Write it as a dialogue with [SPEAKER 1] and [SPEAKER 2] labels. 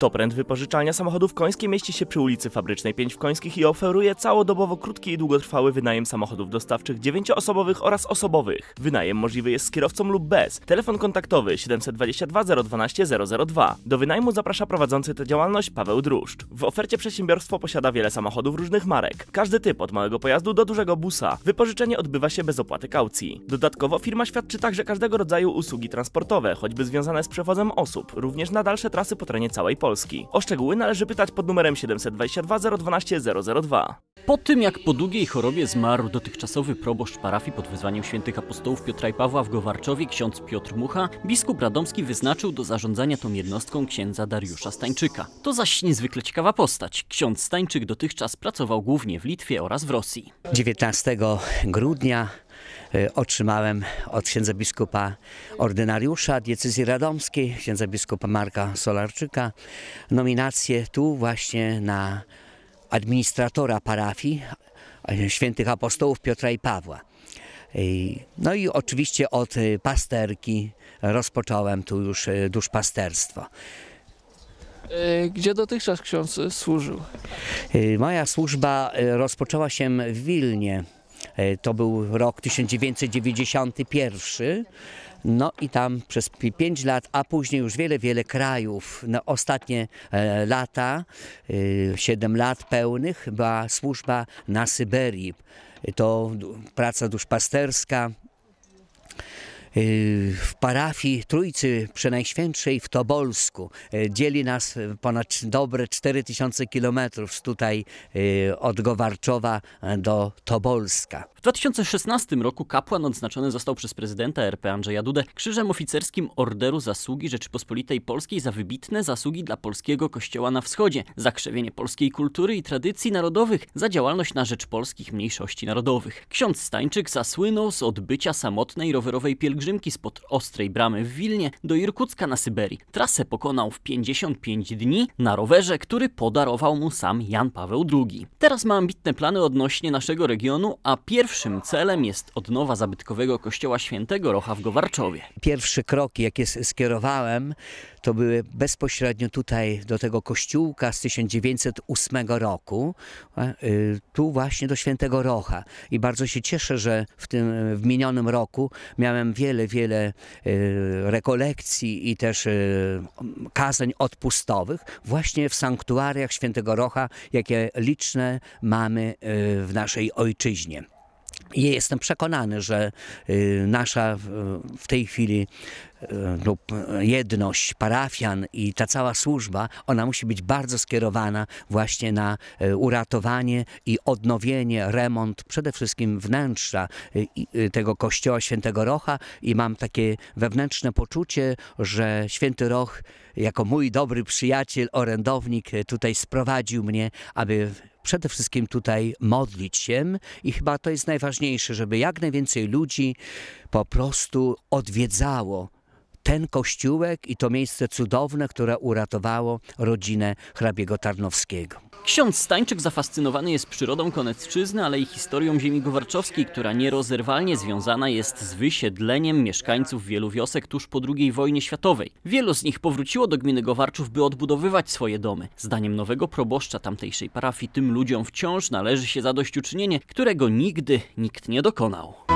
[SPEAKER 1] To Rent wypożyczalnia samochodów końskiej mieści się przy ulicy Fabrycznej 5 w Końskich i oferuje całodobowo krótki i długotrwały wynajem samochodów dostawczych dziewięcioosobowych oraz osobowych. Wynajem możliwy jest z kierowcą lub bez. Telefon kontaktowy 722 012 002. Do wynajmu zaprasza prowadzący tę działalność Paweł Druszcz. W ofercie przedsiębiorstwo posiada wiele samochodów różnych marek. Każdy typ od małego pojazdu do dużego busa. Wypożyczenie odbywa się bez opłaty kaucji. Dodatkowo firma świadczy także każdego rodzaju usługi transportowe, choćby związane z przewozem osób, również na dalsze trasy po terenie całej Polski. Polski. O szczegóły należy pytać pod numerem 722 012 002. Po tym jak po
[SPEAKER 2] długiej chorobie zmarł dotychczasowy proboszcz parafii pod wezwaniem świętych apostołów Piotra i Pawła w Gowarczowie ksiądz Piotr Mucha, biskup Radomski wyznaczył do zarządzania tą jednostką księdza Dariusza Stańczyka. To zaś niezwykle ciekawa postać. Ksiądz Stańczyk dotychczas pracował głównie w Litwie oraz w
[SPEAKER 3] Rosji. 19 grudnia E, otrzymałem od księdza biskupa ordynariusza diecezji radomskiej, księdza biskupa Marka Solarczyka, nominację tu właśnie na administratora parafii e, świętych apostołów Piotra i Pawła. E, no i oczywiście od pasterki rozpocząłem tu już duszpasterstwo.
[SPEAKER 1] Gdzie dotychczas ksiądz służył?
[SPEAKER 3] Moja służba rozpoczęła się w Wilnie. E, to był rok 1991. No i tam przez 5 lat, a później już wiele, wiele krajów, no ostatnie e, lata, 7 e, lat pełnych, była służba na Syberii. To praca duszpasterska. Y, w parafii Trójcy Przenajświętszej w Tobolsku. Y, dzieli nas ponad dobre 4000 kilometrów tutaj y, od Gowarczowa e, do Tobolska. W
[SPEAKER 2] 2016 roku kapłan odznaczony został przez prezydenta RP Andrzeja Dudę Krzyżem Oficerskim Orderu Zasługi Rzeczypospolitej Polskiej za wybitne zasługi dla polskiego kościoła na wschodzie, za krzewienie polskiej kultury i tradycji narodowych, za działalność na rzecz polskich mniejszości narodowych. Ksiądz Stańczyk zasłynął z odbycia samotnej rowerowej pielgrzymki pielgrzymki spod Ostrej Bramy w Wilnie do Irkucka na Syberii. Trasę pokonał w 55 dni na rowerze, który podarował mu sam Jan Paweł II. Teraz ma ambitne plany odnośnie naszego regionu, a pierwszym celem jest odnowa zabytkowego kościoła świętego Rocha w Gowarczowie.
[SPEAKER 3] Pierwsze kroki, jakie skierowałem, to były bezpośrednio tutaj do tego kościółka z 1908 roku, y, tu właśnie do świętego Rocha. I bardzo się cieszę, że w tym w minionym roku miałem wiele wiele, wiele e, rekolekcji i też e, kazań odpustowych właśnie w sanktuariach świętego Rocha, jakie liczne mamy e, w naszej ojczyźnie. Jestem przekonany, że y, nasza w tej chwili y, lub jedność parafian i ta cała służba, ona musi być bardzo skierowana właśnie na y, uratowanie i odnowienie, remont przede wszystkim wnętrza tego kościoła świętego Rocha i mam takie wewnętrzne poczucie, że święty Roch jako mój dobry przyjaciel, orędownik tutaj sprowadził mnie, aby przede wszystkim tutaj modlić się i chyba to jest najważniejsze, żeby jak najwięcej ludzi po prostu odwiedzało ten kościółek i to miejsce cudowne, które uratowało rodzinę hrabiego Tarnowskiego.
[SPEAKER 2] Ksiądz Stańczyk zafascynowany jest przyrodą Konecczyzny, ale i historią ziemi gowarczowskiej, która nierozerwalnie związana jest z wysiedleniem mieszkańców wielu wiosek tuż po II wojnie światowej. Wielu z nich powróciło do gminy Gowarczów, by odbudowywać swoje domy. Zdaniem nowego proboszcza tamtejszej parafii tym ludziom wciąż należy się zadośćuczynienie, którego nigdy nikt nie dokonał.